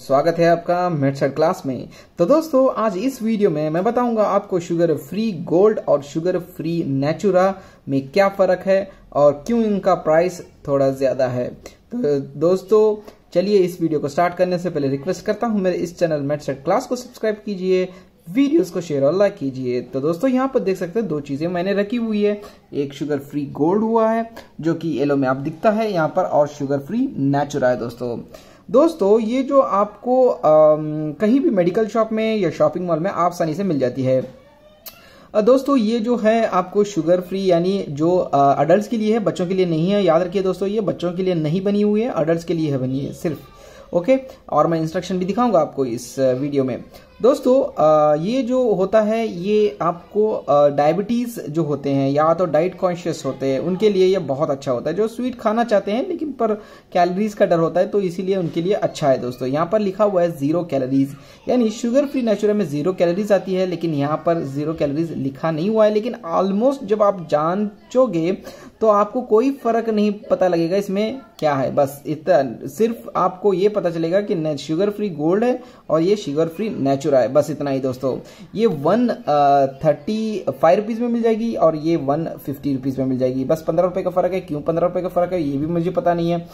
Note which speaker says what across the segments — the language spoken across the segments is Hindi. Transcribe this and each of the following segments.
Speaker 1: स्वागत है आपका मेडसर क्लास में तो दोस्तों आज इस वीडियो में मैं बताऊंगा आपको शुगर फ्री गोल्ड और शुगर फ्री नेचुरा में क्या फर्क है और क्यों इनका प्राइस थोड़ा ज्यादा है तो दोस्तों चलिए इस वीडियो को स्टार्ट करने से पहले रिक्वेस्ट करता हूं मेरे इस चैनल मेडसेट क्लास को सब्सक्राइब कीजिए वीडियोस को शेयर और लाइक कीजिए तो दोस्तों यहाँ पर देख सकते हैं दो चीजें मैंने रखी हुई है एक शुगर फ्री गोल्ड हुआ है जो कि येलो में आप दिखता है यहाँ पर और शुगर फ्री नेचुरा है दोस्तों दोस्तों ये जो आपको आ, कहीं भी मेडिकल शॉप में या शॉपिंग मॉल में आसानी से मिल जाती है दोस्तों ये जो है आपको शुगर फ्री यानी जो अडल्ट के लिए है बच्चों के लिए नहीं है याद रखिए दोस्तों ये बच्चों के लिए नहीं बनी हुई है अडल्ट के लिए है बनी है सिर्फ ओके और मैं इंस्ट्रक्शन भी दिखाऊंगा आपको इस वीडियो में दोस्तों ये जो होता है ये आपको डायबिटीज़ जो होते हैं या तो डाइट कॉन्शियस होते हैं उनके लिए ये बहुत अच्छा होता है जो स्वीट खाना चाहते हैं लेकिन पर कैलोरीज का डर होता है तो इसीलिए उनके लिए अच्छा है दोस्तों यहाँ पर लिखा हुआ है ज़ीरो कैलोरीज यानी शुगर फ्री नेचुरल में ज़ीरो कैलोरीज आती है लेकिन यहाँ पर ज़ीरो कैलोरीज लिखा नहीं हुआ है लेकिन ऑलमोस्ट जब आप जानचोगे तो आपको कोई फर्क नहीं पता लगेगा इसमें क्या है बस इतना सिर्फ आपको ये पता चलेगा कि शुगर फ्री गोल्ड है और ये शुगर फ्री नेचुरल चुरा है बस इतना ही दोस्तों ये वन थर्टी फाइव रुपीज़ में मिल जाएगी और ये वन फिफ्टी रुपीज़ में मिल जाएगी बस पंद्रह रुपये का फ़र्क है क्यों पंद्रह रुपये का फ़र्क है ये भी मुझे पता नहीं है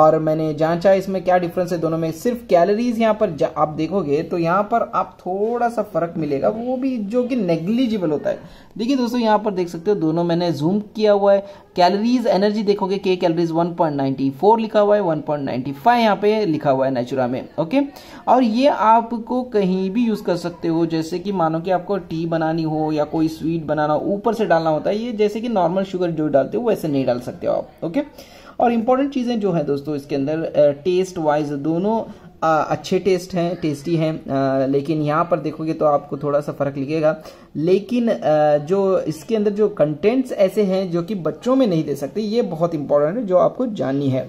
Speaker 1: और मैंने जांचा इसमें क्या डिफरेंस है दोनों में सिर्फ कैलरीज यहाँ पर आप देखोगे तो यहाँ पर आप थोड़ा सा फ़र्क मिलेगा वो भी जो कि नेग्लिजिबल होता है देखिए दोस्तों यहाँ पर देख सकते हो दोनों मैंने जूम किया हुआ है कैलोरीज एनर्जी देखोगे के कैलोरीज 1.94 लिखा हुआ है 1.95 पॉइंट यहाँ पे लिखा हुआ है नेचुरा में ओके और ये आपको कहीं भी भी यूज़ कर सकते हो जैसे कि मानो कि आपको टी बनानी हो या कोई स्वीट बनाना हो ऊपर से डालना होता है ये जैसे कि नॉर्मल शुगर जो डालते हो वैसे नहीं डाल सकते हो आप ओके और इम्पॉर्टेंट चीज़ें जो है दोस्तों इसके अंदर टेस्ट वाइज दोनों आ, अच्छे टेस्ट हैं टेस्टी हैं लेकिन यहाँ पर देखोगे तो आपको थोड़ा सा फर्क लगेगा लेकिन आ, जो इसके अंदर जो कंटेंट्स ऐसे हैं जो कि बच्चों में नहीं दे सकते ये बहुत इंपॉर्टेंट है जो आपको जाननी है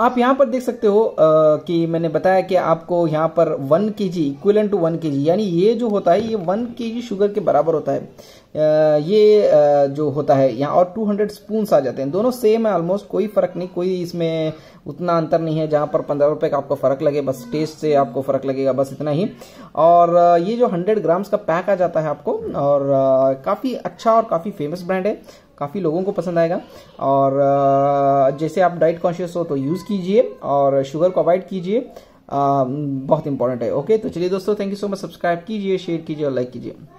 Speaker 1: आप यहाँ पर देख सकते हो आ, कि मैंने बताया कि आपको यहाँ पर वन के जी इक्वलन टू वन के जी यानी ये जो होता है ये वन के जी शुगर के बराबर होता है आ, ये आ, जो होता है यहाँ और टू हंड्रेड स्पून आ जाते हैं दोनों सेम है ऑलमोस्ट कोई फर्क नहीं कोई इसमें उतना अंतर नहीं है जहाँ पर पंद्रह रुपये का आपको फ़र्क लगे बस टेस्ट से आपको फ़र्क लगेगा बस इतना ही और ये जो हंड्रेड ग्राम्स का पैक आ जाता है आपको और काफ़ी अच्छा और काफ़ी फेमस ब्रांड है काफ़ी लोगों को पसंद आएगा और जैसे आप डाइट कॉन्शियस हो तो यूज़ कीजिए और शुगर को अवॉइड कीजिए बहुत इंपॉर्टेंट है ओके तो चलिए दोस्तों thank you so much subscribe कीजिए शेयर कीजिए और लाइक कीजिए